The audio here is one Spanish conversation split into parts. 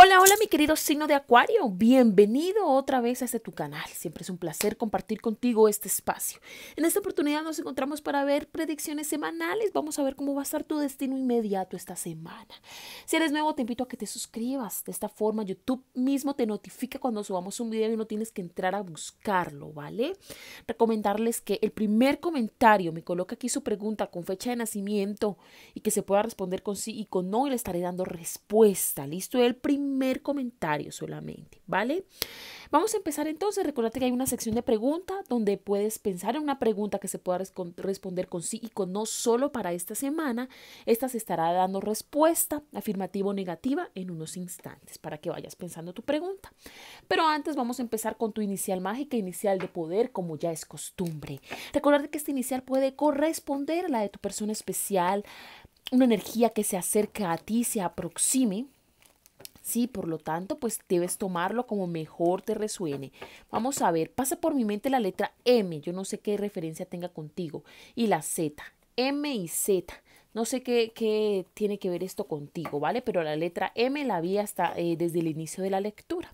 Hola, hola mi querido signo de Acuario, bienvenido otra vez a este tu canal. Siempre es un placer compartir contigo este espacio. En esta oportunidad nos encontramos para ver predicciones semanales. Vamos a ver cómo va a estar tu destino inmediato esta semana. Si eres nuevo, te invito a que te suscribas. De esta forma, YouTube mismo te notifica cuando subamos un video y no tienes que entrar a buscarlo, ¿vale? Recomendarles que el primer comentario me coloque aquí su pregunta con fecha de nacimiento y que se pueda responder con sí y con no y le estaré dando respuesta. ¿Listo? El primer comentario solamente, ¿vale? Vamos a empezar entonces. Recuerda que hay una sección de preguntas donde puedes pensar en una pregunta que se pueda responder con sí y con no solo para esta semana. Esta se estará dando respuesta afirmativa o negativa en unos instantes para que vayas pensando tu pregunta. Pero antes vamos a empezar con tu inicial mágica, inicial de poder, como ya es costumbre. Recuerda que este inicial puede corresponder a la de tu persona especial, una energía que se acerca a ti, se aproxime Sí, por lo tanto, pues debes tomarlo como mejor te resuene. Vamos a ver, pasa por mi mente la letra M, yo no sé qué referencia tenga contigo, y la Z, M y Z. No sé qué, qué, tiene que ver esto contigo, ¿vale? Pero la letra M la vi hasta eh, desde el inicio de la lectura.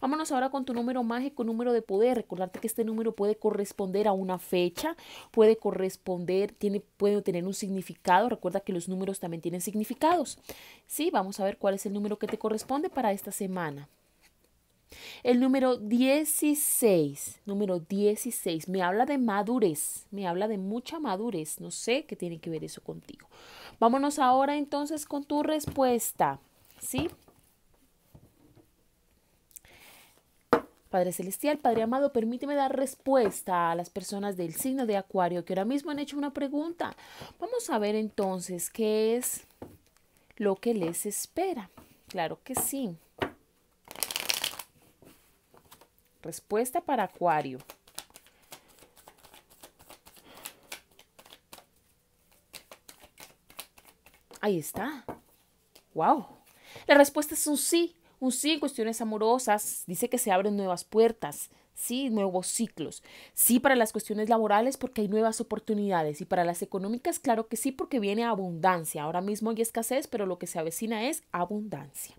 Vámonos ahora con tu número mágico, número de poder. Recordarte que este número puede corresponder a una fecha, puede corresponder, tiene, puede tener un significado. Recuerda que los números también tienen significados. Sí, vamos a ver cuál es el número que te corresponde para esta semana. El número 16, número 16, me habla de madurez, me habla de mucha madurez. No sé qué tiene que ver eso contigo. Vámonos ahora entonces con tu respuesta, ¿sí? Padre Celestial, Padre Amado, permíteme dar respuesta a las personas del signo de Acuario que ahora mismo han hecho una pregunta. Vamos a ver entonces qué es lo que les espera. Claro que sí. Respuesta para Acuario. Ahí está. ¡Wow! La respuesta es un sí. Un sí en cuestiones amorosas dice que se abren nuevas puertas, sí, nuevos ciclos. Sí para las cuestiones laborales porque hay nuevas oportunidades y para las económicas, claro que sí, porque viene abundancia. Ahora mismo hay escasez, pero lo que se avecina es abundancia.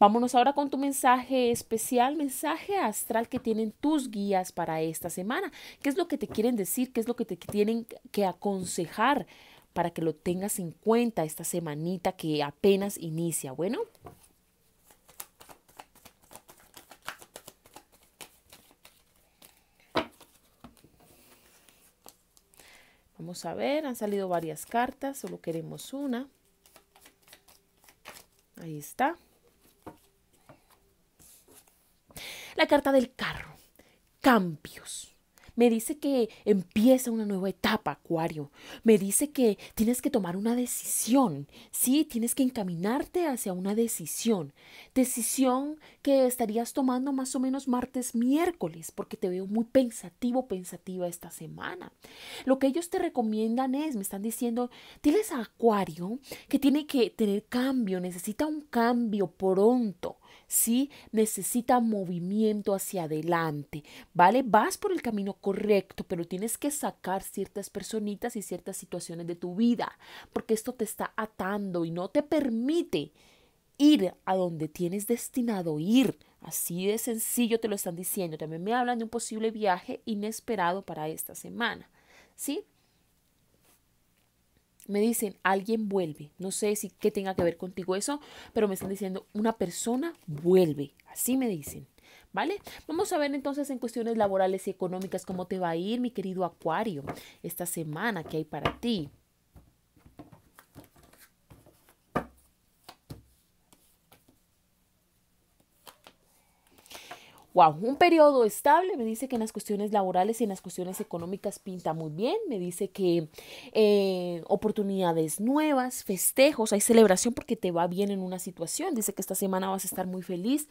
Vámonos ahora con tu mensaje especial, mensaje astral que tienen tus guías para esta semana. ¿Qué es lo que te quieren decir? ¿Qué es lo que te tienen que aconsejar? para que lo tengas en cuenta esta semanita que apenas inicia. Bueno, Vamos a ver, han salido varias cartas, solo queremos una. Ahí está. La carta del carro. Cambios. Me dice que empieza una nueva etapa, Acuario. Me dice que tienes que tomar una decisión. Sí, tienes que encaminarte hacia una decisión. Decisión que estarías tomando más o menos martes, miércoles, porque te veo muy pensativo, pensativa esta semana. Lo que ellos te recomiendan es, me están diciendo, tienes a Acuario que tiene que tener cambio, necesita un cambio pronto. ¿sí? Necesita movimiento hacia adelante, ¿vale? Vas por el camino correcto, pero tienes que sacar ciertas personitas y ciertas situaciones de tu vida, porque esto te está atando y no te permite ir a donde tienes destinado ir. Así de sencillo te lo están diciendo. También me hablan de un posible viaje inesperado para esta semana, ¿sí? me dicen, alguien vuelve. No sé si qué tenga que ver contigo eso, pero me están diciendo, una persona vuelve. Así me dicen. ¿Vale? Vamos a ver entonces en cuestiones laborales y económicas cómo te va a ir, mi querido Acuario, esta semana que hay para ti. un periodo estable, me dice que en las cuestiones laborales y en las cuestiones económicas pinta muy bien, me dice que eh, oportunidades nuevas, festejos, hay celebración porque te va bien en una situación, dice que esta semana vas a estar muy feliz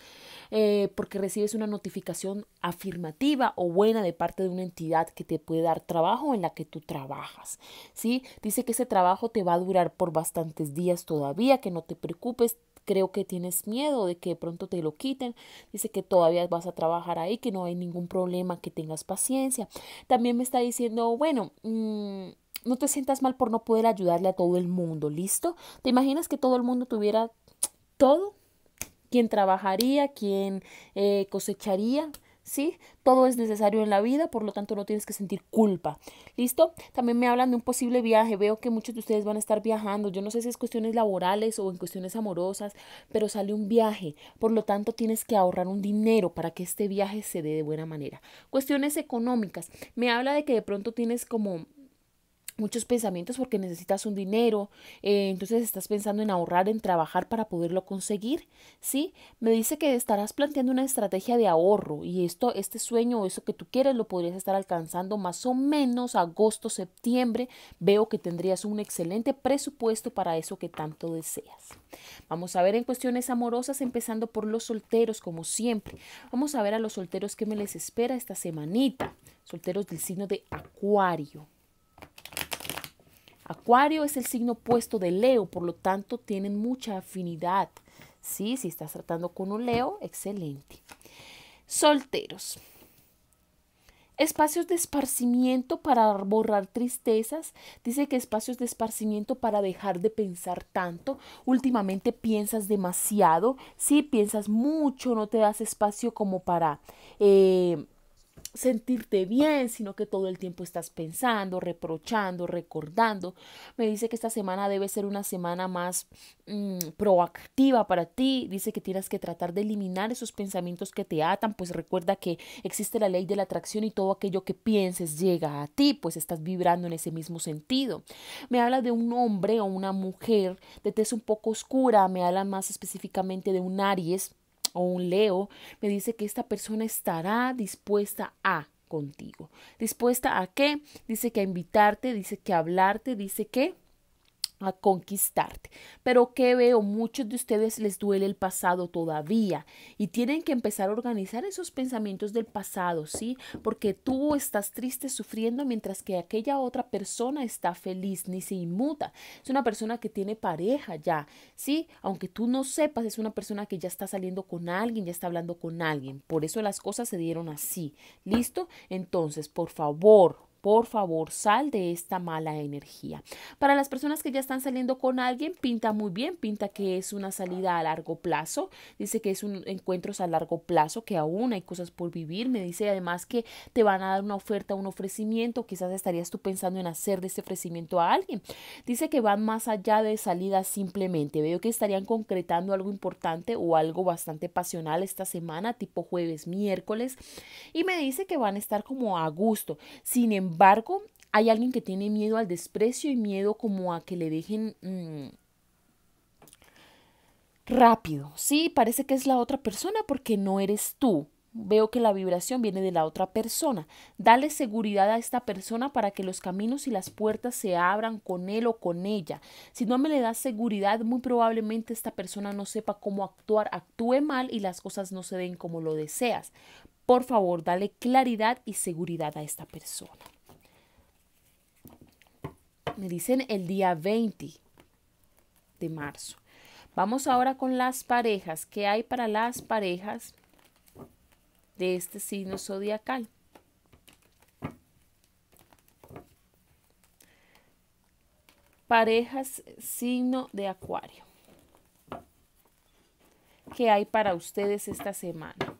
eh, porque recibes una notificación afirmativa o buena de parte de una entidad que te puede dar trabajo en la que tú trabajas, ¿sí? Dice que ese trabajo te va a durar por bastantes días todavía, que no te preocupes, creo que tienes miedo de que pronto te lo quiten, dice que todavía vas a trabajar ahí, que no hay ningún problema, que tengas paciencia. También me está diciendo, bueno, mm, no te sientas mal por no poder ayudarle a todo el mundo, ¿listo? ¿Te imaginas que todo el mundo tuviera todo? ¿Quién trabajaría? ¿Quién eh, cosecharía? ¿sí? Todo es necesario en la vida, por lo tanto no tienes que sentir culpa. ¿Listo? También me hablan de un posible viaje. Veo que muchos de ustedes van a estar viajando. Yo no sé si es cuestiones laborales o en cuestiones amorosas, pero sale un viaje. Por lo tanto tienes que ahorrar un dinero para que este viaje se dé de buena manera. Cuestiones económicas. Me habla de que de pronto tienes como muchos pensamientos porque necesitas un dinero, eh, entonces estás pensando en ahorrar, en trabajar para poderlo conseguir, ¿sí? Me dice que estarás planteando una estrategia de ahorro y esto, este sueño o eso que tú quieres lo podrías estar alcanzando más o menos agosto, septiembre. Veo que tendrías un excelente presupuesto para eso que tanto deseas. Vamos a ver en cuestiones amorosas, empezando por los solteros, como siempre. Vamos a ver a los solteros qué me les espera esta semanita. Solteros del signo de Acuario. Acuario es el signo opuesto de Leo, por lo tanto tienen mucha afinidad. Sí, si estás tratando con un Leo, excelente. Solteros. Espacios de esparcimiento para borrar tristezas. Dice que espacios de esparcimiento para dejar de pensar tanto. Últimamente piensas demasiado, sí, piensas mucho, no te das espacio como para... Eh, sentirte bien, sino que todo el tiempo estás pensando, reprochando, recordando. Me dice que esta semana debe ser una semana más mm, proactiva para ti. Dice que tienes que tratar de eliminar esos pensamientos que te atan, pues recuerda que existe la ley de la atracción y todo aquello que pienses llega a ti, pues estás vibrando en ese mismo sentido. Me habla de un hombre o una mujer de tez un poco oscura, me habla más específicamente de un Aries o un Leo, me dice que esta persona estará dispuesta a contigo. ¿Dispuesta a qué? Dice que a invitarte, dice que a hablarte, dice que a conquistarte. Pero que veo, muchos de ustedes les duele el pasado todavía y tienen que empezar a organizar esos pensamientos del pasado, ¿sí? Porque tú estás triste, sufriendo, mientras que aquella otra persona está feliz, ni se inmuta. Es una persona que tiene pareja ya, ¿sí? Aunque tú no sepas, es una persona que ya está saliendo con alguien, ya está hablando con alguien. Por eso las cosas se dieron así. ¿Listo? Entonces, por favor, por favor, sal de esta mala energía. Para las personas que ya están saliendo con alguien, pinta muy bien, pinta que es una salida a largo plazo, dice que es un encuentro a largo plazo, que aún hay cosas por vivir, me dice además que te van a dar una oferta, un ofrecimiento, quizás estarías tú pensando en hacer de ese ofrecimiento a alguien. Dice que van más allá de salidas simplemente, veo que estarían concretando algo importante o algo bastante pasional esta semana, tipo jueves, miércoles, y me dice que van a estar como a gusto. Sin embargo, embargo, hay alguien que tiene miedo al desprecio y miedo como a que le dejen mm, rápido. Sí, parece que es la otra persona porque no eres tú. Veo que la vibración viene de la otra persona. Dale seguridad a esta persona para que los caminos y las puertas se abran con él o con ella. Si no me le das seguridad, muy probablemente esta persona no sepa cómo actuar, actúe mal y las cosas no se den como lo deseas. Por favor, dale claridad y seguridad a esta persona me dicen el día 20 de marzo. Vamos ahora con las parejas. ¿Qué hay para las parejas de este signo zodiacal? Parejas signo de acuario. ¿Qué hay para ustedes esta semana?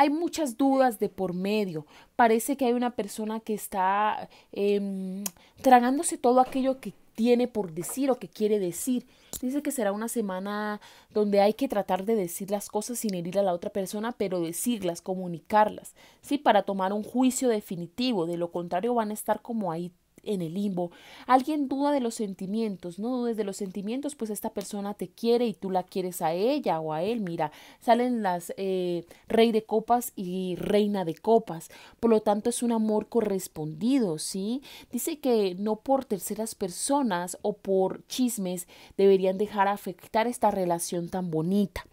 Hay muchas dudas de por medio. Parece que hay una persona que está em, tragándose todo aquello que tiene por decir o que quiere decir. Dice que será una semana donde hay que tratar de decir las cosas sin herir a la otra persona, pero decirlas, comunicarlas, ¿sí? Para tomar un juicio definitivo. De lo contrario van a estar como ahí en el limbo. Alguien duda de los sentimientos, no dudes de los sentimientos, pues esta persona te quiere y tú la quieres a ella o a él. Mira, salen las eh, rey de copas y reina de copas. Por lo tanto, es un amor correspondido, ¿sí? Dice que no por terceras personas o por chismes deberían dejar afectar esta relación tan bonita.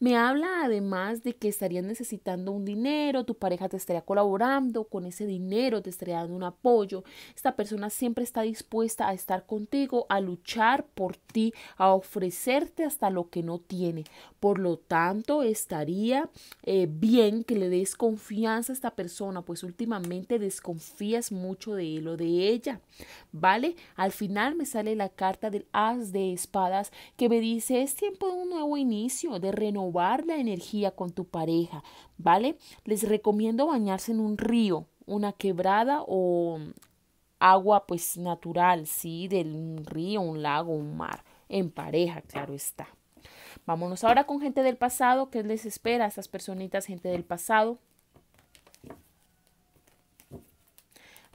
Me habla además de que estarían necesitando un dinero, tu pareja te estaría colaborando con ese dinero, te estaría dando un apoyo. Esta persona siempre está dispuesta a estar contigo, a luchar por ti, a ofrecerte hasta lo que no tiene. Por lo tanto, estaría eh, bien que le des confianza a esta persona, pues últimamente desconfías mucho de él o de ella. ¿Vale? Al final me sale la carta del as de espadas que me dice es tiempo de un nuevo inicio, de renovar la energía con tu pareja. ¿Vale? Les recomiendo bañarse en un río una quebrada o agua pues natural, sí, del río, un lago, un mar, en pareja, claro está. Vámonos ahora con gente del pasado, ¿qué les espera a estas personitas, gente del pasado?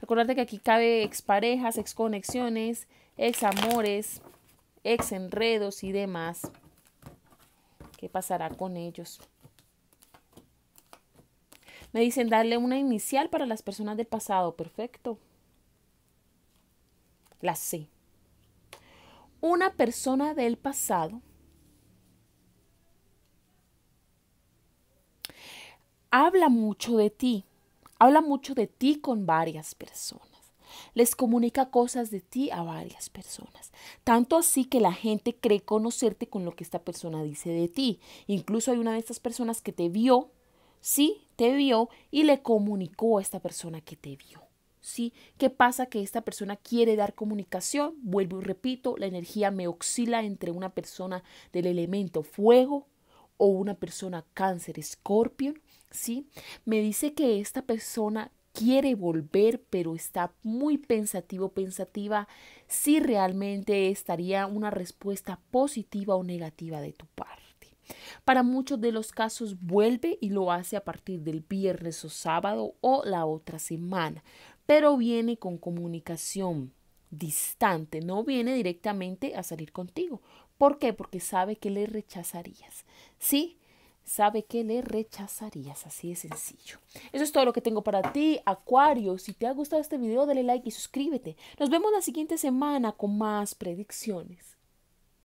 Recordarte que aquí cabe ex ex amores ex exenredos y demás. ¿Qué pasará con ellos? Me dicen darle una inicial para las personas del pasado. Perfecto la C. Una persona del pasado habla mucho de ti, habla mucho de ti con varias personas, les comunica cosas de ti a varias personas, tanto así que la gente cree conocerte con lo que esta persona dice de ti. Incluso hay una de estas personas que te vio, sí, te vio y le comunicó a esta persona que te vio. ¿sí? ¿Qué pasa? Que esta persona quiere dar comunicación, vuelvo y repito, la energía me oscila entre una persona del elemento fuego o una persona cáncer, escorpio, ¿sí? Me dice que esta persona quiere volver, pero está muy pensativo, pensativa, si realmente estaría una respuesta positiva o negativa de tu parte. Para muchos de los casos vuelve y lo hace a partir del viernes o sábado o la otra semana pero viene con comunicación distante, no viene directamente a salir contigo. ¿Por qué? Porque sabe que le rechazarías. ¿Sí? Sabe que le rechazarías, así de sencillo. Eso es todo lo que tengo para ti, Acuario. Si te ha gustado este video, dale like y suscríbete. Nos vemos la siguiente semana con más predicciones.